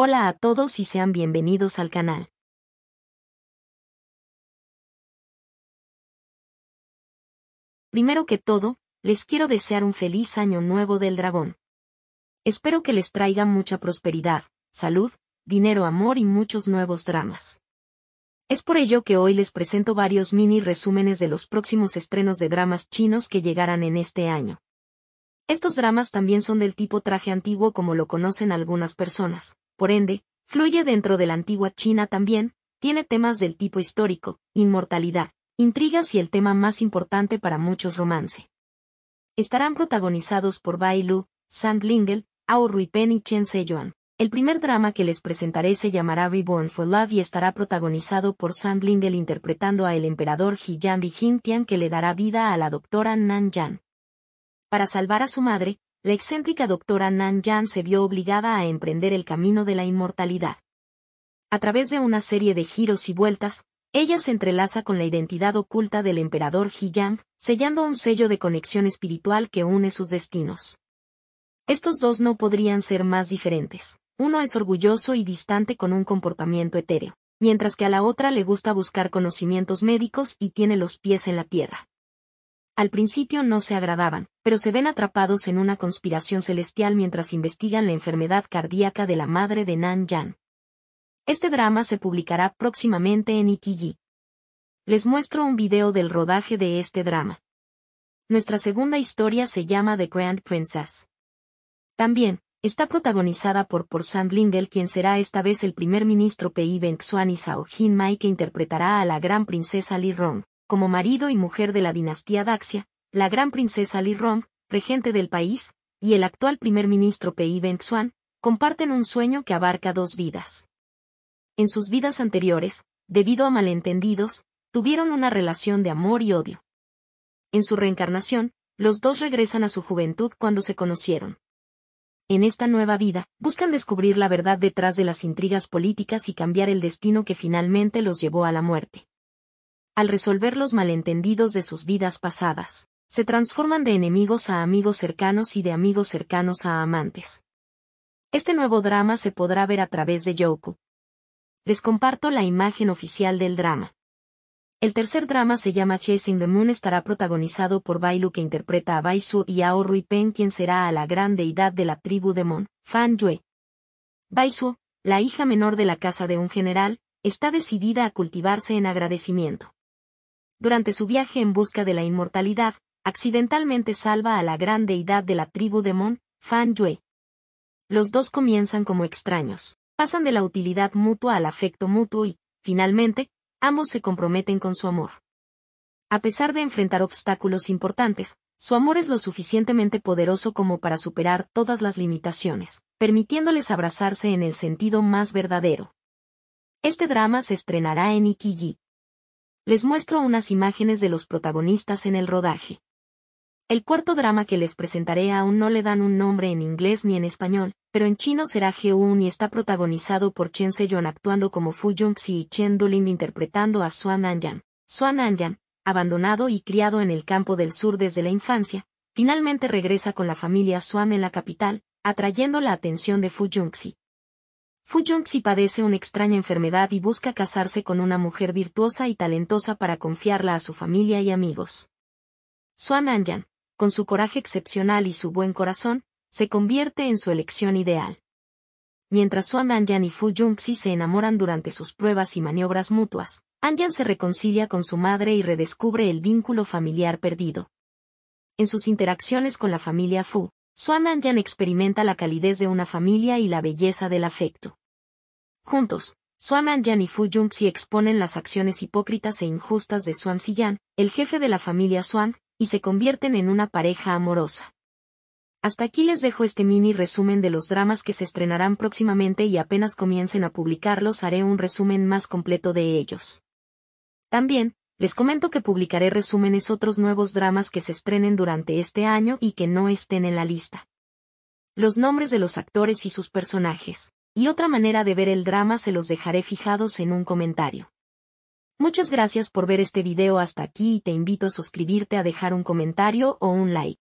Hola a todos y sean bienvenidos al canal. Primero que todo, les quiero desear un feliz año nuevo del dragón. Espero que les traiga mucha prosperidad, salud, dinero, amor y muchos nuevos dramas. Es por ello que hoy les presento varios mini resúmenes de los próximos estrenos de dramas chinos que llegarán en este año. Estos dramas también son del tipo traje antiguo como lo conocen algunas personas, por ende, fluye dentro de la antigua China también, tiene temas del tipo histórico, inmortalidad, intrigas y el tema más importante para muchos romance. Estarán protagonizados por Bai Lu, Sam Lingel, Ao Pen y Chen se El primer drama que les presentaré se llamará Reborn for Love y estará protagonizado por Sang Lingel interpretando a el emperador Ji Yan Tian que le dará vida a la doctora Nan Yan. Para salvar a su madre, la excéntrica doctora Nan Yan se vio obligada a emprender el camino de la inmortalidad. A través de una serie de giros y vueltas, ella se entrelaza con la identidad oculta del emperador Ji Yang, sellando un sello de conexión espiritual que une sus destinos. Estos dos no podrían ser más diferentes. Uno es orgulloso y distante con un comportamiento etéreo, mientras que a la otra le gusta buscar conocimientos médicos y tiene los pies en la tierra al principio no se agradaban, pero se ven atrapados en una conspiración celestial mientras investigan la enfermedad cardíaca de la madre de Nan Yan. Este drama se publicará próximamente en Ikiji. Les muestro un video del rodaje de este drama. Nuestra segunda historia se llama The Grand Princess. También, está protagonizada por Por glindel quien será esta vez el primer ministro Pei Bengtsuan y Sao Jin Mai que interpretará a la gran princesa Li Rong como marido y mujer de la dinastía Daxia, la gran princesa Li Rong, regente del país, y el actual primer ministro Pei Bengtsuan, comparten un sueño que abarca dos vidas. En sus vidas anteriores, debido a malentendidos, tuvieron una relación de amor y odio. En su reencarnación, los dos regresan a su juventud cuando se conocieron. En esta nueva vida, buscan descubrir la verdad detrás de las intrigas políticas y cambiar el destino que finalmente los llevó a la muerte al resolver los malentendidos de sus vidas pasadas. Se transforman de enemigos a amigos cercanos y de amigos cercanos a amantes. Este nuevo drama se podrá ver a través de Yoku. Les comparto la imagen oficial del drama. El tercer drama se llama Chasing the Moon estará protagonizado por Bailu que interpreta a Baisu y Ao oh Pen, quien será a la gran deidad de la tribu de Mon, Fan Yue. Baisu, la hija menor de la casa de un general, está decidida a cultivarse en agradecimiento durante su viaje en busca de la inmortalidad, accidentalmente salva a la gran deidad de la tribu de Mon, Fan Yue. Los dos comienzan como extraños, pasan de la utilidad mutua al afecto mutuo y, finalmente, ambos se comprometen con su amor. A pesar de enfrentar obstáculos importantes, su amor es lo suficientemente poderoso como para superar todas las limitaciones, permitiéndoles abrazarse en el sentido más verdadero. Este drama se estrenará en Ikiji les muestro unas imágenes de los protagonistas en el rodaje. El cuarto drama que les presentaré aún no le dan un nombre en inglés ni en español, pero en chino será Geun y está protagonizado por Chen Seyon actuando como Fu Junxi y Chen Dulin interpretando a Suan An-yan. Suan an abandonado y criado en el campo del sur desde la infancia, finalmente regresa con la familia Suan en la capital, atrayendo la atención de Fu Junxi. Fu Junxi padece una extraña enfermedad y busca casarse con una mujer virtuosa y talentosa para confiarla a su familia y amigos. Suan Anjan, con su coraje excepcional y su buen corazón, se convierte en su elección ideal. Mientras Suan Anjan y Fu Junxi se enamoran durante sus pruebas y maniobras mutuas, Anjan se reconcilia con su madre y redescubre el vínculo familiar perdido. En sus interacciones con la familia Fu, Suan Anjan experimenta la calidez de una familia y la belleza del afecto. Juntos, Yan y Fu si exponen las acciones hipócritas e injustas de Yan, el jefe de la familia Suan y se convierten en una pareja amorosa. Hasta aquí les dejo este mini resumen de los dramas que se estrenarán próximamente y apenas comiencen a publicarlos haré un resumen más completo de ellos. También, les comento que publicaré resúmenes otros nuevos dramas que se estrenen durante este año y que no estén en la lista. Los nombres de los actores y sus personajes y otra manera de ver el drama se los dejaré fijados en un comentario. Muchas gracias por ver este video hasta aquí y te invito a suscribirte a dejar un comentario o un like.